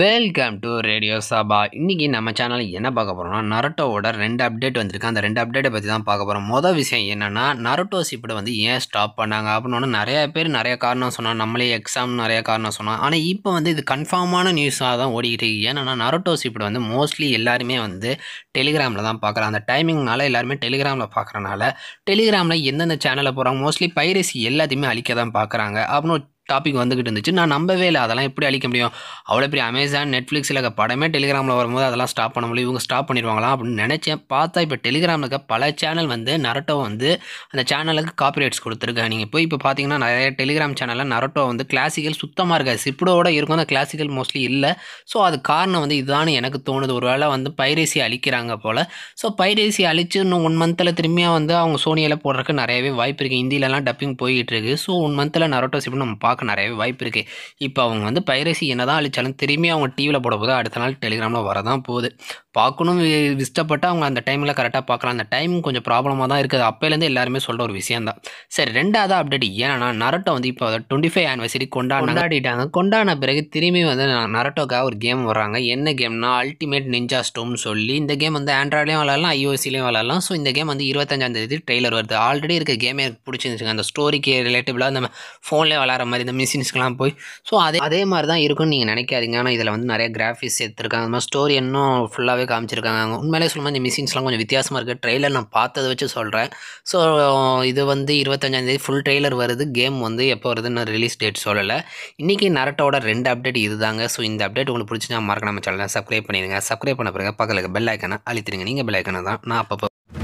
welcome to radio சபா இன்றைக்கி நம்ம சேனலில் என்ன பார்க்க போகிறோம்னா நரட்டோவோட ரெண்டு அப்டேட் வந்திருக்கு அந்த ரெண்டு அப்டேட்டை பற்றி தான் பார்க்க போகிறோம் மொதல் விஷயம் என்னென்னா நரட்டோ சிப்பிட வந்து ஏன் ஸ்டாப் பண்ணாங்க அப்படின்னு நிறைய பேர் நிறைய காரணம் சொன்னால் நம்மளே எக்ஸாம் நிறைய காரணம் சொன்னால் ஆனால் இப்போ வந்து இது கன்ஃபார்மான நியூஸாக தான் ஓடிக்கிட்டு இருக்கு ஏன்னா நரட்டோ சிப்பிட வந்து மோஸ்ட்லி எல்லாருமே வந்து டெலிகிராமில் தான் பார்க்குறாங்க அந்த டைமிங்னால எல்லாருமே டெலிகிராமில் பார்க்குறனால டெலிகிராமில் எந்தெந்த சேனலில் போகிறாங்க மோஸ்ட்லி பைரசி எல்லாத்தையுமே அழிக்க தான் பார்க்குறாங்க அப்படின்னு டாபிக் வந்துக்கிட்டு இருந்துச்சு நான் நம்பவே இல்லை அதெல்லாம் எப்படி அழிக்க முடியும் அவ்வளோ பெரிய அமேசான் நெட்ஃப்ளிக்ஸில் இருக்க படமே டெலிகிராமில் வரும்போது அதெல்லாம் ஸ்டாப் பண்ண முடியும் இவங்க ஸ்டாப் பண்ணிடுவாங்களா அப்படின்னு நினச்சேன் பார்த்தா இப்போ டெலிகிராமில் இருக்க பல சேனல் வந்து நரட்டோ வந்து அந்த சேனலுக்கு காப்பிரைட்ஸ் கொடுத்துருக்காங்க நீங்கள் போய் இப்போ பார்த்தீங்கன்னா நிறைய டெலிகிராம் சேனலில் நரட்டோ வந்து கிளாசிக்கல் சுத்தமாக இருக்காது சிப்டோட இருக்கும் அந்த கிளாசிக்கல் மோஸ்ட்லி இல்லை ஸோ அது காரணம் வந்து இதுதான் எனக்கு தோணுது ஒரு வேளை வந்து பைரேசி அழிக்கிறாங்க போல் ஸோ பைரேசி அழிச்சு இன்னும் ஒன் மந்தில் திரும்பியாக வந்து அவங்க சோனியில் போடுறதுக்கு நிறையவே வாய்ப்பு இருக்குது இந்தியிலலாம் டப்பிங் போயிட்டு இருக்குது ஸோ ஒன் மந்தில் நரட்டோ சிப்னு நம்ம பார்க்க பார்க்க நிறையவே வாய்ப்பு இருக்குது இப்போ அவங்க வந்து பைரசி என்ன தான் அழிச்சாலும் திரும்பி அவங்க டிவியில் போட போது அடுத்த நாள் டெலிகிராமில் வரதான் போகுது பார்க்கணும் இஷ்டப்பட்டு அவங்க அந்த டைமில் கரெக்டாக பார்க்கலாம் அந்த டைம் கொஞ்சம் ப்ராப்ளமாக தான் இருக்குது அப்போலேருந்து எல்லாருமே சொல்கிற ஒரு விஷயம் தான் சரி ரெண்டாவது அப்டேட் ஏன்னா நரட்டோ வந்து இப்போ டுவெண்ட்டி ஃபைவ் ஆனிவர்சரி கொண்டாடி கொண்டாடிட்டாங்க கொண்டாடின பிறகு திரும்பி வந்து நரட்டோக்காக ஒரு கேம் வர்றாங்க என்ன கேம்னா அல்டிமேட் நிஞ்சா ஸ்டோம்னு சொல்லி இந்த கேம் வந்து ஆண்ட்ராய்ட்லேயும் விளாட்லாம் ஐஓசிலையும் விளாட்லாம் ஸோ இந்த கேம் வந்து இருபத்தஞ்சாம் தேதி ட்ரெய்லர் வருது ஆல்ரெடி இருக்க கேமே எனக்கு பிடிச்சிருந்துச்சுங்க அந்த ஸ்டோரிக்கு ரிலேட்டிவ்லாக அந்த ஃபோன்லேயே விளாட்ற மாதிரி இந்த மிஷின்ஸ்க்கெலாம் போய் ஸோ அதே அதே மாதிரி தான் இருக்கும்னு நீங்கள் நினைக்காதீங்க ஆனால் இதில் வந்து நிறைய கிராஃபிக்ஸ் எடுத்துருக்காங்க அந்த மாதிரி ஸ்டோரி இன்னும் ஃபுல்லாகவே நல்லாவே காமிச்சிருக்காங்க உண்மையிலே சொல்லும்போது இந்த மிஷின்ஸ்லாம் கொஞ்சம் வித்தியாசமாக இருக்குது ட்ரெயிலர் நான் பார்த்ததை வச்சு சொல்கிறேன் ஸோ இது வந்து இருபத்தஞ்சாந்தேதி ஃபுல் ட்ரெய்லர் வருது கேம் வந்து எப்போ வருதுன்னு ரிலீஸ் டேட் சொல்லலை இன்றைக்கி நரட்டோட ரெண்டு அப்டேட் இதுதாங்க ஸோ இந்த அப்டேட் உங்களுக்கு பிடிச்சினா மறக்க நம்ம சேனலை சப்ஸ்கிரைப் பண்ணிடுங்க சப்ஸ்கிரைப் பண்ண பிறகு பக்கத்தில் பெல் ஐக்கனை அழித்திருங்க நீங்கள் பெல் ஐக்கனை தான் நான் அப்பப்போ